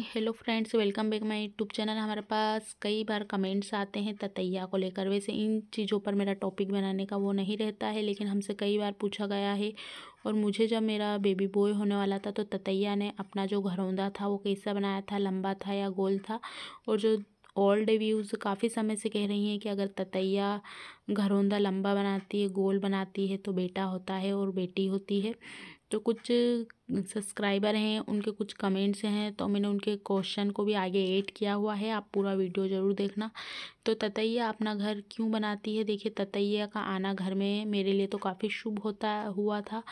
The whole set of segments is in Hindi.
hello friends welcome back my YouTube channel हमारे पास कई बार कमेंट्स आते हैं ततैया को लेकर वैसे इन चीज़ों पर मेरा टॉपिक बनाने का वो नहीं रहता है लेकिन हमसे कई बार पूछा गया है और मुझे जब मेरा बेबी बॉय होने वाला था तो ततैया ने अपना जो घरौंदा था वो कैसा बनाया था लंबा था या गोल था और जो ओल्ड व्यूज़ काफ़ी समय से कह रही हैं कि अगर ततैया घरौंदा लंबा बनाती है गोल बनाती है तो बेटा होता है और बेटी होती है तो कुछ सब्सक्राइबर हैं उनके कुछ कमेंट्स हैं तो मैंने उनके क्वेश्चन को भी आगे ऐड किया हुआ है आप पूरा वीडियो ज़रूर देखना तो ततैया अपना घर क्यों बनाती है देखिए ततैया का आना घर में मेरे लिए तो काफ़ी शुभ होता हुआ था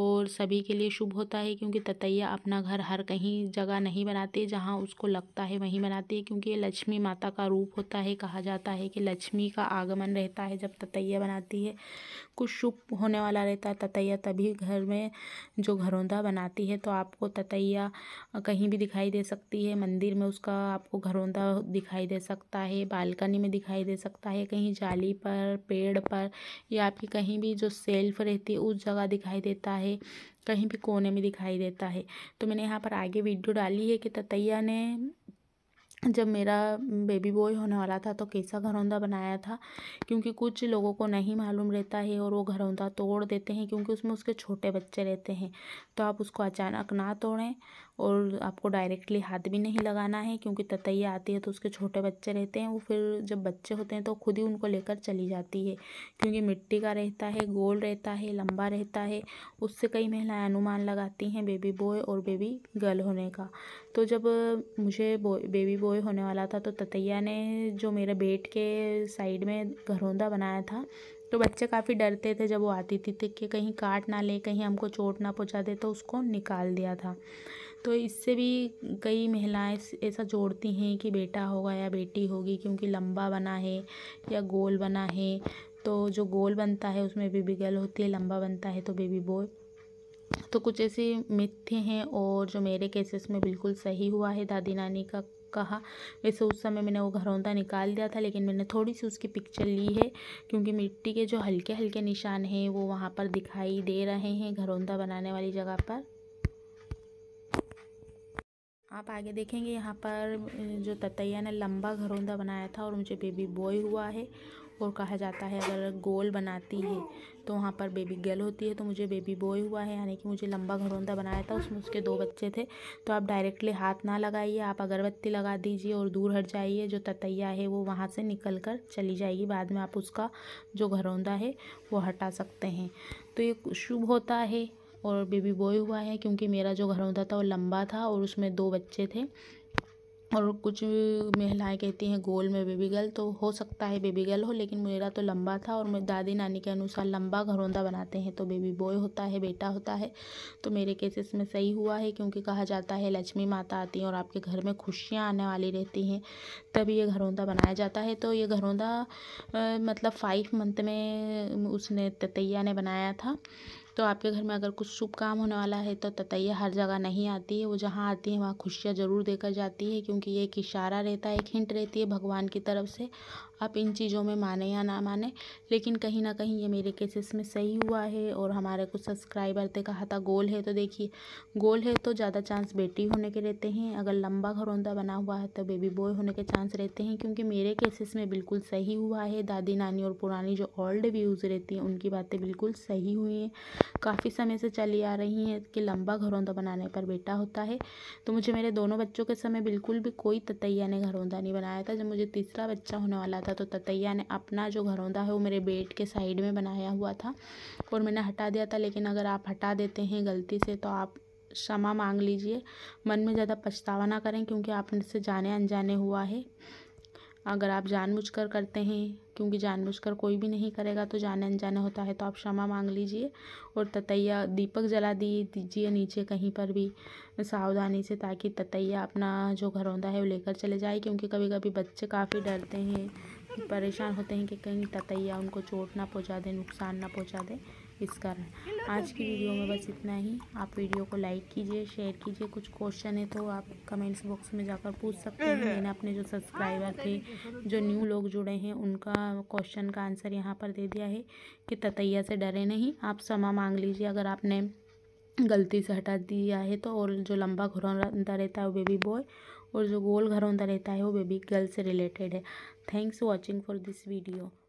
और सभी के लिए शुभ होता है क्योंकि ततैया अपना घर हर कहीं जगह नहीं बनाती जहाँ उसको लगता है वहीं बनाती है क्योंकि ये लक्ष्मी माता का रूप होता है कहा जाता है कि लक्ष्मी का आगमन रहता है जब ततैया बनाती है कुछ शुभ होने वाला रहता है ततैया तभी घर में जो घरौंदा बना बनाती है तो आपको ततैया कहीं भी दिखाई दे सकती है मंदिर में उसका आपको घरौंदा दिखाई दे सकता है बालकनी में दिखाई दे सकता है कहीं जाली पर पेड़ पर या आपकी कहीं भी जो सेल्फ रहती है उस जगह दिखाई देता है कहीं भी कोने में दिखाई देता है तो मैंने यहाँ पर आगे वीडियो डाली है कि ततैया ने जब मेरा बेबी बॉय होने वाला था तो कैसा घरौंदा बनाया था क्योंकि कुछ लोगों को नहीं मालूम रहता है और वो घरौंदा तोड़ देते हैं क्योंकि उसमें उसके छोटे बच्चे रहते हैं तो आप उसको अचानक ना तोड़ें और आपको डायरेक्टली हाथ भी नहीं लगाना है क्योंकि ततैया आती है तो उसके छोटे बच्चे रहते हैं वो फिर जब बच्चे होते हैं तो खुद ही उनको लेकर चली जाती है क्योंकि मिट्टी का रहता है गोल रहता है लंबा रहता है उससे कई महिलाएं अनुमान लगाती हैं बेबी बॉय और बेबी गर्ल होने का तो जब मुझे बेबी बॉय सोए होने वाला था तो ततैया ने जो मेरे बेड के साइड में घरौंदा बनाया था तो बच्चे काफ़ी डरते थे जब वो आती थी कि कहीं काट ना ले कहीं हमको चोट ना पहुँचा दे तो उसको निकाल दिया था तो इससे भी कई महिलाएं ऐसा जोड़ती हैं कि बेटा होगा या बेटी होगी क्योंकि लंबा बना है या गोल बना है तो जो गोल बनता है उसमें बेबी गर्ल होती है लंबा बनता है तो बेबी बॉय तो कुछ ऐसे मिथ्य हैं और जो मेरे केसेस में बिल्कुल सही हुआ है दादी नानी का कहा वैसे उस समय मैंने वो घरौंदा निकाल दिया था लेकिन मैंने थोड़ी सी उसकी पिक्चर ली है क्योंकि मिट्टी के जो हल्के हल्के निशान हैं वो वहाँ पर दिखाई दे रहे हैं घरौंदा बनाने वाली जगह पर आप आगे देखेंगे यहाँ पर जो ततैया ने लंबा घरौंदा बनाया था और मुझे बेबी बॉय हुआ है और कहा जाता है अगर गोल बनाती है तो वहाँ पर बेबी गर्ल होती है तो मुझे बेबी बॉय हुआ है यानी कि मुझे लंबा घरौंदा बनाया था उसमें उसके दो बच्चे थे तो आप डायरेक्टली हाथ ना लगाइए आप अगरबत्ती लगा दीजिए और दूर हट जाइए जो ततैया है वो वहाँ से निकल कर चली जाएगी बाद में आप उसका जो घरौंदा है वो हटा सकते हैं तो ये शुभ होता है और बेबी बॉय हुआ है क्योंकि मेरा जो घर होता था वो लंबा था और उसमें दो बच्चे थे और कुछ महिलाएं कहती हैं गोल में बेबी गर्ल तो हो सकता है बेबी गर्ल हो लेकिन मेरा तो लंबा था और मैं दादी नानी के अनुसार लंबा घरौंदा बनाते हैं तो बेबी बॉय होता है बेटा होता है तो मेरे केसेस में सही हुआ है क्योंकि कहा जाता है लक्ष्मी माता आती हैं और आपके घर में खुशियाँ आने वाली रहती हैं तब ये घरौंदा बनाया जाता है तो ये घरौंदा मतलब फाइव मंथ में उसने ततैया ने बनाया था तो आपके घर में अगर कुछ शुभ काम होने वाला है तो ततैया हर जगह नहीं आती है वो जहाँ आती है वहाँ खुशियाँ ज़रूर देकर जाती है क्योंकि ये एक इशारा रहता है एक हिंट रहती है भगवान की तरफ से आप इन चीज़ों में माने या ना माने लेकिन कहीं ना कहीं ये मेरे केसेस में सही हुआ है और हमारे कुछ सब्सक्राइबर थे कहा था गोल है तो देखिए गोल है तो ज़्यादा चांस बेटी होने के रहते हैं अगर लंबा घरौंदा बना हुआ है तो बेबी बॉय होने के चांस रहते हैं क्योंकि मेरे केसेस में बिल्कुल सही हुआ है दादी नानी और पुरानी जो ओल्ड व्यूज़ रहती हैं उनकी बातें बिल्कुल सही हुई हैं काफ़ी समय से चली आ रही हैं कि लंबा घरौंदा बनाने पर बेटा होता है तो मुझे मेरे दोनों बच्चों के समय बिल्कुल भी कोई ततैया ने घरौंदा नहीं बनाया था जब मुझे तीसरा बच्चा होने वाला था तो ततैया ने अपना जो घरौंदा है वो मेरे बेट के साइड में बनाया हुआ था और मैंने हटा दिया था लेकिन अगर आप हटा देते हैं गलती से तो आप क्षमा मांग लीजिए मन में ज़्यादा पछतावा ना करें क्योंकि आपने से जाने अनजाने हुआ है अगर आप जानबूझकर करते हैं क्योंकि जानबूझकर कोई भी नहीं करेगा तो जाने अनजाने होता है तो आप क्षमा मांग लीजिए और ततैया दीपक जला दी दीजिए नीचे कहीं पर भी सावधानी से ताकि ततैया अपना जो घर होता है वो लेकर चले जाए क्योंकि कभी कभी बच्चे काफ़ी डरते हैं परेशान होते हैं कि कहीं ततैया उनको चोट ना पहुँचा दे नुकसान ना पहुँचा दें इस कारण आज की वीडियो में बस इतना ही आप वीडियो को लाइक कीजिए शेयर कीजिए कुछ क्वेश्चन है तो आप कमेंट्स बॉक्स में जाकर पूछ सकते हैं मैंने अपने जो सब्सक्राइबर थे जो न्यू लोग जुड़े हैं उनका क्वेश्चन का आंसर यहाँ पर दे दिया है कि ततैया से डरे नहीं आप समा मांग लीजिए अगर आपने गलती से हटा दिया है तो और जो लंबा घरौंदा रहता है वो बेबी बॉय और जो गोल घरौंदा रहता है वो बेबी गर्ल से रिलेटेड है thanks watching for this video